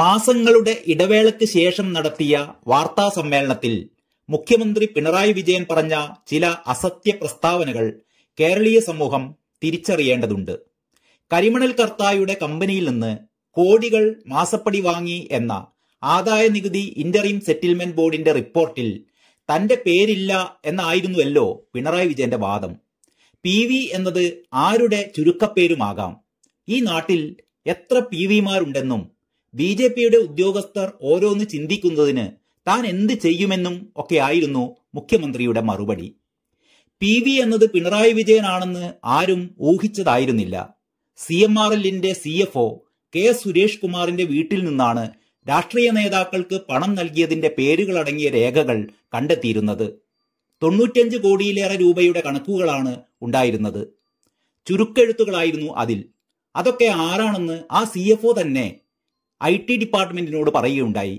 മാസങ്ങളുടെ ഇടവേളയ്ക്ക് ശേഷം നടത്തിയ വാർത്താ സമ്മേളനത്തിൽ മുഖ്യമന്ത്രി പിണറായി വിജയൻ പറഞ്ഞ ചില അസത്യ പ്രസ്താവനകൾ കേരളീയ സമൂഹം തിരിച്ചറിയേണ്ടതുണ്ട് കരിമണൽ കർത്തായുടെ കമ്പനിയിൽ നിന്ന് കോടികൾ മാസപ്പടി വാങ്ങി എന്ന ആദായ നികുതി ഇന്ററീം സെറ്റിൽമെന്റ് ബോർഡിന്റെ റിപ്പോർട്ടിൽ തന്റെ പേരില്ല എന്നായിരുന്നുവല്ലോ പിണറായി വിജയന്റെ വാദം പി വി എന്നത് ആരുടെ ചുരുക്കപ്പേരുമാകാം ഈ നാട്ടിൽ എത്ര പി വിമാരുണ്ടെന്നും ബി ജെ പിയുടെ ഉദ്യോഗസ്ഥർ ഓരോന്ന് ചിന്തിക്കുന്നതിന് താൻ എന്ത് ചെയ്യുമെന്നും ഒക്കെ ആയിരുന്നു മുഖ്യമന്ത്രിയുടെ മറുപടി പി വി എന്നത് പിണറായി വിജയനാണെന്ന് ആരും ഊഹിച്ചതായിരുന്നില്ല സി എം ആർ എല്ലിന്റെ C F O K Suresh കുമാറിന്റെ വീട്ടിൽ നിന്നാണ് രാഷ്ട്രീയ നേതാക്കൾക്ക് പണം നൽകിയതിന്റെ പേരുകളടങ്ങിയ രേഖകൾ കണ്ടെത്തിയിരുന്നത് തൊണ്ണൂറ്റഞ്ച് കോടിയിലേറെ രൂപയുടെ കണക്കുകളാണ് ഉണ്ടായിരുന്നത് ചുരുക്കെഴുത്തുകളായിരുന്നു അതിൽ അതൊക്കെ ആരാണെന്ന് ആ സി തന്നെ ഐ ടി ഡിപ്പാർട്ട്മെന്റിനോട് പറയുകയുണ്ടായി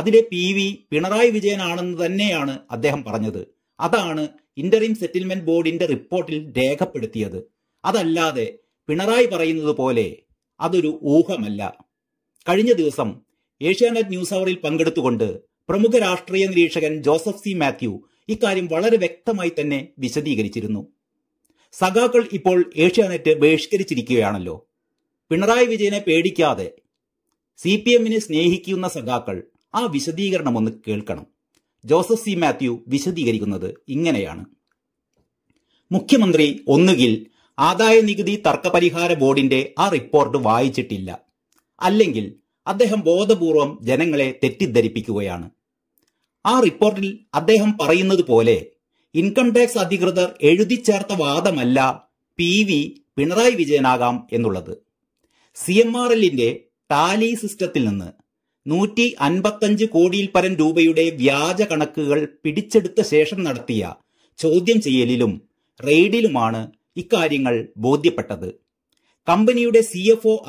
അതിലെ പി വി പിണറായി വിജയനാണെന്ന് തന്നെയാണ് അദ്ദേഹം പറഞ്ഞത് അതാണ് ഇന്ററിം സെറ്റിൽമെന്റ് ബോർഡിന്റെ റിപ്പോർട്ടിൽ രേഖപ്പെടുത്തിയത് അതല്ലാതെ പിണറായി പറയുന്നത് പോലെ അതൊരു ഊഹമല്ല കഴിഞ്ഞ ദിവസം ഏഷ്യാനെറ്റ് ന്യൂസ് അവറിൽ പങ്കെടുത്തുകൊണ്ട് പ്രമുഖ രാഷ്ട്രീയ നിരീക്ഷകൻ ജോസഫ് സി മാത്യു ഇക്കാര്യം വളരെ വ്യക്തമായി തന്നെ വിശദീകരിച്ചിരുന്നു സഖാക്കൾ ഇപ്പോൾ ഏഷ്യാനെറ്റ് ബഹിഷ്കരിച്ചിരിക്കുകയാണല്ലോ പിണറായി വിജയനെ പേടിക്കാതെ സി പി എമ്മിനെ സ്നേഹിക്കുന്ന സഖാക്കൾ ആ വിശദീകരണം ഒന്ന് കേൾക്കണം ജോസഫ് സി മാത്യു വിശദീകരിക്കുന്നത് ഇങ്ങനെയാണ് മുഖ്യമന്ത്രി ഒന്നുകിൽ ആദായ നികുതി തർക്കപരിഹാര ബോർഡിന്റെ ആ റിപ്പോർട്ട് വായിച്ചിട്ടില്ല അല്ലെങ്കിൽ അദ്ദേഹം ബോധപൂർവം ജനങ്ങളെ തെറ്റിദ്ധരിപ്പിക്കുകയാണ് ആ റിപ്പോർട്ടിൽ അദ്ദേഹം പറയുന്നത് പോലെ ഇൻകം ടാക്സ് അധികൃതർ എഴുതിച്ചേർത്ത വാദമല്ല പി വി പിണറായി വിജയനാകാം എന്നുള്ളത് സി എം ആർ എല്ലിന്റെ ടാലി സിസ്റ്റത്തിൽ നിന്ന് നൂറ്റി അൻപത്തഞ്ച് കോടിയിൽ പരം രൂപയുടെ വ്യാജ കണക്കുകൾ പിടിച്ചെടുത്ത ശേഷം നടത്തിയ ചോദ്യം ചെയ്യലിലും റെയ്ഡിലുമാണ് ഇക്കാര്യങ്ങൾ ബോധ്യപ്പെട്ടത് കമ്പനിയുടെ സി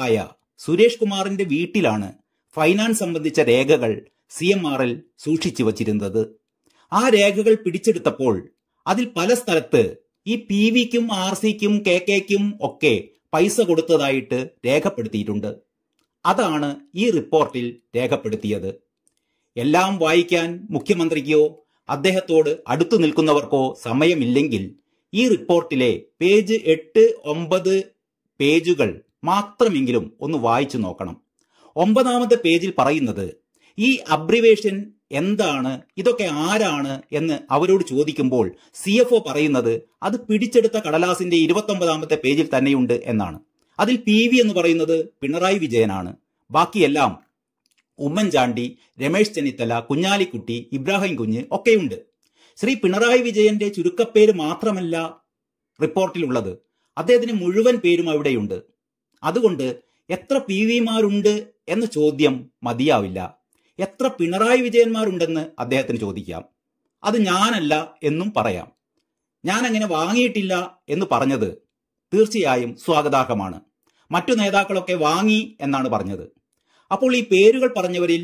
ആയ സുരേഷ് കുമാറിന്റെ വീട്ടിലാണ് ഫൈനാൻസ് സംബന്ധിച്ച രേഖകൾ സി എം ആറിൽ സൂക്ഷിച്ചു വച്ചിരുന്നത് ആ രേഖകൾ പിടിച്ചെടുത്തപ്പോൾ അതിൽ പല സ്ഥലത്ത് ഈ പി വിക്കും ആർ സിക്കും കെ കെക്കും ഒക്കെ പൈസ കൊടുത്തതായിട്ട് രേഖപ്പെടുത്തിയിട്ടുണ്ട് അതാണ് ഈ റിപ്പോർട്ടിൽ രേഖപ്പെടുത്തിയത് എല്ലാം വായിക്കാൻ മുഖ്യമന്ത്രിക്കോ അദ്ദേഹത്തോട് അടുത്തു നിൽക്കുന്നവർക്കോ സമയമില്ലെങ്കിൽ ഈ റിപ്പോർട്ടിലെ പേജ് എട്ട് ഒമ്പത് പേജുകൾ മാത്രമെങ്കിലും ഒന്ന് വായിച്ചു നോക്കണം ഒമ്പതാമത്തെ പേജിൽ പറയുന്നത് ഈ അബ്രിവേഷൻ എന്താണ് ഇതൊക്കെ ആരാണ് എന്ന് അവരോട് ചോദിക്കുമ്പോൾ സി പറയുന്നത് അത് പിടിച്ചെടുത്ത കടലാസിന്റെ ഒമ്പതാമത്തെ പേജിൽ തന്നെയുണ്ട് എന്നാണ് അതിൽ പി വി എന്ന് പറയുന്നത് പിണറായി വിജയനാണ് ബാക്കിയെല്ലാം ഉമ്മൻചാണ്ടി രമേശ് ചെന്നിത്തല കുഞ്ഞാലിക്കുട്ടി ഇബ്രാഹിം കുഞ്ഞ് ഒക്കെയുണ്ട് ശ്രീ പിണറായി വിജയന്റെ ചുരുക്കപ്പേര് മാത്രമല്ല റിപ്പോർട്ടിലുള്ളത് അദ്ദേഹത്തിന് മുഴുവൻ പേരും അവിടെയുണ്ട് അതുകൊണ്ട് എത്ര പി വിമാരുണ്ട് എന്ന ചോദ്യം മതിയാവില്ല എത്ര പിണറായി വിജയന്മാരുണ്ടെന്ന് അദ്ദേഹത്തിന് ചോദിക്കാം അത് ഞാനല്ല എന്നും പറയാം ഞാൻ അങ്ങനെ വാങ്ങിയിട്ടില്ല എന്ന് പറഞ്ഞത് തീർച്ചയായും സ്വാഗതാർഹമാണ് മറ്റു നേതാക്കളൊക്കെ വാങ്ങി എന്നാണ് പറഞ്ഞത് അപ്പോൾ ഈ പേരുകൾ പറഞ്ഞവരിൽ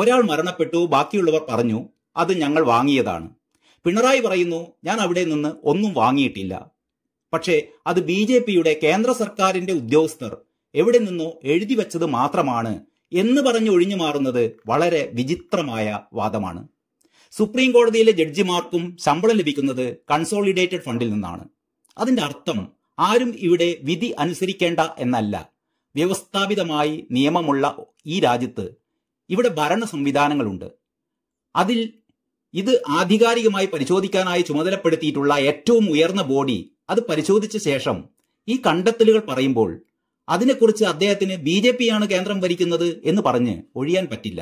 ഒരാൾ മരണപ്പെട്ടു ബാക്കിയുള്ളവർ പറഞ്ഞു അത് ഞങ്ങൾ വാങ്ങിയതാണ് പിണറായി പറയുന്നു ഞാൻ അവിടെ നിന്ന് ഒന്നും വാങ്ങിയിട്ടില്ല പക്ഷേ അത് ബി ജെ പിയുടെ കേന്ദ്ര സർക്കാരിന്റെ ഉദ്യോഗസ്ഥർ എവിടെ നിന്നോ എഴുതി വെച്ചത് മാത്രമാണ് എന്ന് പറഞ്ഞ് ഒഴിഞ്ഞു മാറുന്നത് വളരെ വിചിത്രമായ വാദമാണ് സുപ്രീം കോടതിയിലെ ജഡ്ജിമാർക്കും ശമ്പളം ലഭിക്കുന്നത് കൺസോളിഡേറ്റഡ് ഫണ്ടിൽ നിന്നാണ് അതിന്റെ അർത്ഥം ആരും ഇവിടെ വിധി അനുസരിക്കേണ്ട എന്നല്ല വ്യവസ്ഥാപിതമായി നിയമമുള്ള ഈ രാജ്യത്ത് ഇവിടെ ഭരണ സംവിധാനങ്ങളുണ്ട് അതിൽ ഇത് ആധികാരികമായി പരിശോധിക്കാനായി ചുമതലപ്പെടുത്തിയിട്ടുള്ള ഏറ്റവും ഉയർന്ന ബോഡി അത് പരിശോധിച്ച ശേഷം ഈ കണ്ടെത്തലുകൾ പറയുമ്പോൾ അതിനെക്കുറിച്ച് അദ്ദേഹത്തിന് ബി ജെ പിയാണ് കേന്ദ്രം ഭരിക്കുന്നത് എന്ന് പറഞ്ഞ് ഒഴിയാൻ പറ്റില്ല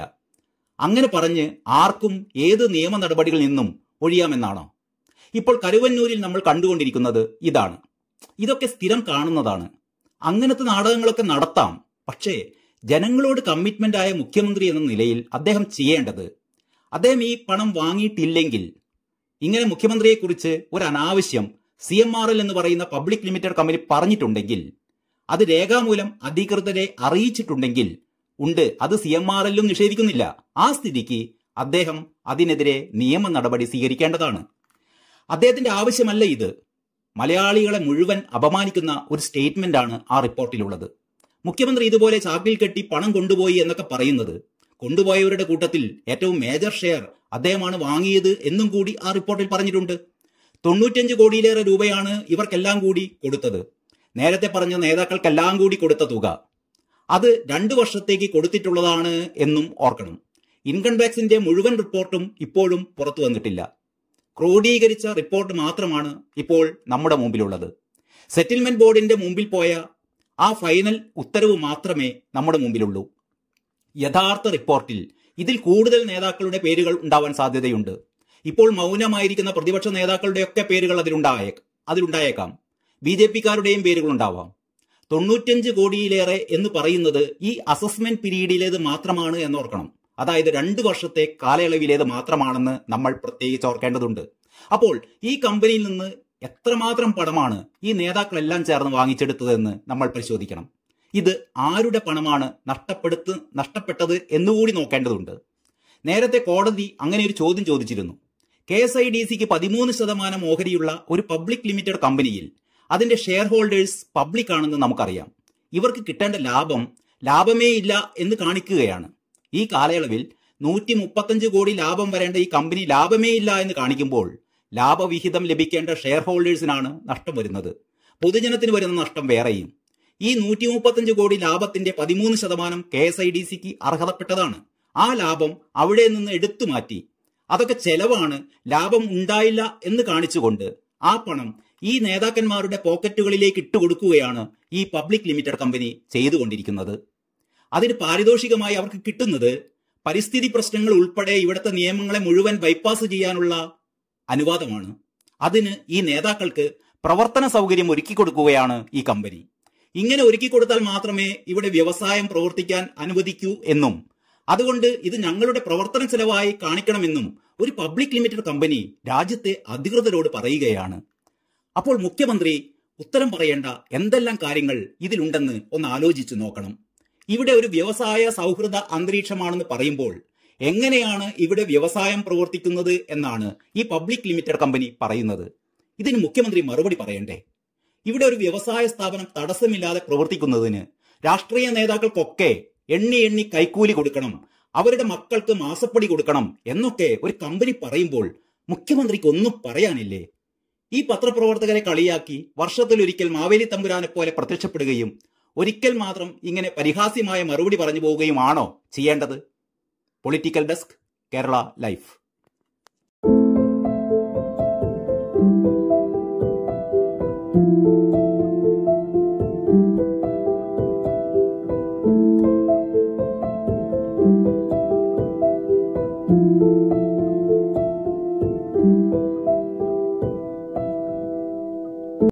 അങ്ങനെ പറഞ്ഞ് ആർക്കും ഏത് നിയമ നടപടികളിൽ നിന്നും ഒഴിയാമെന്നാണോ ഇപ്പോൾ കരുവന്നൂരിൽ നമ്മൾ കണ്ടുകൊണ്ടിരിക്കുന്നത് ഇതാണ് ഇതൊക്കെ സ്ഥിരം കാണുന്നതാണ് അങ്ങനത്തെ നാടകങ്ങളൊക്കെ നടത്താം പക്ഷേ ജനങ്ങളോട് കമ്മിറ്റ്മെന്റ് ആയ മുഖ്യമന്ത്രി എന്ന നിലയിൽ അദ്ദേഹം ചെയ്യേണ്ടത് അദ്ദേഹം ഈ പണം വാങ്ങിയിട്ടില്ലെങ്കിൽ ഇങ്ങനെ മുഖ്യമന്ത്രിയെക്കുറിച്ച് ഒരു അനാവശ്യം സി എം ആർ എൽ എന്ന് പറയുന്ന പബ്ലിക് ലിമിറ്റഡ് കമ്പനി പറഞ്ഞിട്ടുണ്ടെങ്കിൽ അത് രേഖാമൂലം അധികൃതരെ അറിയിച്ചിട്ടുണ്ടെങ്കിൽ ഉണ്ട് അത് സി എം ആർ എല്ലും നിഷേധിക്കുന്നില്ല ആ സ്ഥിതിക്ക് അദ്ദേഹം അതിനെതിരെ നിയമ നടപടി സ്വീകരിക്കേണ്ടതാണ് അദ്ദേഹത്തിന്റെ ആവശ്യമല്ല ഇത് മലയാളികളെ മുഴുവൻ അപമാനിക്കുന്ന ഒരു സ്റ്റേറ്റ്മെന്റ് ആണ് ആ റിപ്പോർട്ടിലുള്ളത് മുഖ്യമന്ത്രി ഇതുപോലെ ചാക്കിൽ കെട്ടി പണം കൊണ്ടുപോയി എന്നൊക്കെ പറയുന്നത് കൊണ്ടുപോയവരുടെ കൂട്ടത്തിൽ ഏറ്റവും മേജർ ഷെയർ അദ്ദേഹമാണ് വാങ്ങിയത് എന്നും കൂടി ആ റിപ്പോർട്ടിൽ പറഞ്ഞിട്ടുണ്ട് തൊണ്ണൂറ്റഞ്ച് കോടിയിലേറെ രൂപയാണ് ഇവർക്കെല്ലാം കൂടി കൊടുത്തത് നേരത്തെ പറഞ്ഞ നേതാക്കൾക്കെല്ലാം കൂടി കൊടുത്ത തുക അത് രണ്ടു വർഷത്തേക്ക് കൊടുത്തിട്ടുള്ളതാണ് എന്നും ഓർക്കണം ഇൻകം ടാക്സിന്റെ മുഴുവൻ റിപ്പോർട്ടും ഇപ്പോഴും പുറത്തു വന്നിട്ടില്ല ക്രോഡീകരിച്ച റിപ്പോർട്ട് മാത്രമാണ് ഇപ്പോൾ നമ്മുടെ മുമ്പിലുള്ളത് സെറ്റിൽമെന്റ് ബോർഡിന്റെ മുമ്പിൽ പോയ ആ ഫൈനൽ ഉത്തരവ് മാത്രമേ നമ്മുടെ മുമ്പിലുള്ളൂ യഥാർത്ഥ റിപ്പോർട്ടിൽ ഇതിൽ കൂടുതൽ നേതാക്കളുടെ പേരുകൾ ഉണ്ടാവാൻ സാധ്യതയുണ്ട് ഇപ്പോൾ മൗനമായിരിക്കുന്ന പ്രതിപക്ഷ നേതാക്കളുടെയൊക്കെ പേരുകൾ അതിലുണ്ടായേ അതിലുണ്ടായേക്കാം ബി ജെ പിക്കാരുടെയും പേരുകൾ ഉണ്ടാവാം തൊണ്ണൂറ്റഞ്ച് കോടിയിലേറെ എന്ന് പറയുന്നത് ഈ അസസ്മെന്റ് പീരീഡിലേത് മാത്രമാണ് എന്നോർക്കണം അതായത് രണ്ട് വർഷത്തെ കാലയളവിലേത് മാത്രമാണെന്ന് നമ്മൾ പ്രത്യേകിച്ച് ഓർക്കേണ്ടതുണ്ട് അപ്പോൾ ഈ കമ്പനിയിൽ നിന്ന് എത്രമാത്രം പണമാണ് ഈ നേതാക്കളെല്ലാം ചേർന്ന് വാങ്ങിച്ചെടുത്തതെന്ന് നമ്മൾ പരിശോധിക്കണം ഇത് ആരുടെ പണമാണ് നഷ്ടപ്പെടുത്ത് നഷ്ടപ്പെട്ടത് എന്നുകൂടി നോക്കേണ്ടതുണ്ട് നേരത്തെ കോടതി അങ്ങനെ ഒരു ചോദ്യം ചോദിച്ചിരുന്നു കെ എസ് ഐ ഡി സിക്ക് പതിമൂന്ന് ശതമാനം ഓഹരിയുള്ള ഒരു പബ്ലിക് ലിമിറ്റഡ് കമ്പനിയിൽ അതിന്റെ ഷെയർ ഹോൾഡേഴ്സ് പബ്ലിക് ആണെന്ന് നമുക്കറിയാം ഇവർക്ക് കിട്ടേണ്ട ലാഭം ലാഭമേ ഇല്ല എന്ന് കാണിക്കുകയാണ് ഈ കാലയളവിൽ നൂറ്റി മുപ്പത്തഞ്ച് കോടി ലാഭം വരേണ്ട ഈ കമ്പനി ലാഭമേ ഇല്ല എന്ന് കാണിക്കുമ്പോൾ ലാഭവിഹിതം ലഭിക്കേണ്ട ഷെയർ ഹോൾഡേഴ്സിനാണ് നഷ്ടം വരുന്നത് പൊതുജനത്തിന് വരുന്ന നഷ്ടം വേറെയും ഈ നൂറ്റി മുപ്പത്തഞ്ച് കോടി ലാഭത്തിന്റെ പതിമൂന്ന് ശതമാനം കെ എസ് ഐ ഡി സിക്ക് അർഹതപ്പെട്ടതാണ് ആ ലാഭം അവിടെ നിന്ന് എടുത്തു മാറ്റി അതൊക്കെ ചെലവാണ് ലാഭം ഉണ്ടായില്ല എന്ന് കാണിച്ചുകൊണ്ട് ആ പണം ഈ നേതാക്കന്മാരുടെ പോക്കറ്റുകളിലേക്ക് ഇട്ടുകൊടുക്കുകയാണ് ഈ പബ്ലിക് ലിമിറ്റഡ് കമ്പനി ചെയ്തുകൊണ്ടിരിക്കുന്നത് അതിന് പാരിതോഷികമായി അവർക്ക് കിട്ടുന്നത് പരിസ്ഥിതി പ്രശ്നങ്ങൾ ഉൾപ്പെടെ ഇവിടുത്തെ നിയമങ്ങളെ മുഴുവൻ ബൈപ്പാസ് ചെയ്യാനുള്ള അനുവാദമാണ് അതിന് ഈ നേതാക്കൾക്ക് പ്രവർത്തന സൗകര്യം ഒരുക്കി കൊടുക്കുകയാണ് ഈ കമ്പനി ഇങ്ങനെ ഒരുക്കി കൊടുത്താൽ മാത്രമേ ഇവിടെ വ്യവസായം പ്രവർത്തിക്കാൻ അനുവദിക്കൂ എന്നും അതുകൊണ്ട് ഇത് ഞങ്ങളുടെ പ്രവർത്തന ചെലവായി കാണിക്കണമെന്നും ഒരു പബ്ലിക് ലിമിറ്റഡ് കമ്പനി രാജ്യത്തെ അധികൃതരോട് പറയുകയാണ് അപ്പോൾ മുഖ്യമന്ത്രി ഉത്തരം പറയേണ്ട എന്തെല്ലാം കാര്യങ്ങൾ ഇതിലുണ്ടെന്ന് ഒന്ന് ആലോചിച്ചു നോക്കണം ഇവിടെ ഒരു വ്യവസായ സൗഹൃദ അന്തരീക്ഷമാണെന്ന് പറയുമ്പോൾ എങ്ങനെയാണ് ഇവിടെ വ്യവസായം പ്രവർത്തിക്കുന്നത് എന്നാണ് ഈ പബ്ലിക് ലിമിറ്റഡ് കമ്പനി പറയുന്നത് ഇതിന് മുഖ്യമന്ത്രി മറുപടി പറയണ്ടേ ഇവിടെ ഒരു വ്യവസായ സ്ഥാപനം തടസ്സമില്ലാതെ പ്രവർത്തിക്കുന്നതിന് രാഷ്ട്രീയ നേതാക്കൾക്കൊക്കെ എണ്ണി എണ്ണി കൈക്കൂലി കൊടുക്കണം അവരുടെ മക്കൾക്ക് മാസപ്പടി കൊടുക്കണം എന്നൊക്കെ ഒരു കമ്പനി പറയുമ്പോൾ മുഖ്യമന്ത്രിക്ക് ഒന്നും പറയാനില്ലേ ഈ പത്രപ്രവർത്തകരെ കളിയാക്കി വർഷത്തിലൊരിക്കൽ മാവേലി തമ്പുരാനെ പോലെ പ്രത്യക്ഷപ്പെടുകയും ഒരിക്കൽ മാത്രം ഇങ്ങനെ പരിഹാസ്യമായ മറുപടി പറഞ്ഞു പോവുകയുമാണോ ചെയ്യേണ്ടത് പൊളിറ്റിക്കൽ ഡെസ്ക് കേരള ലൈഫ്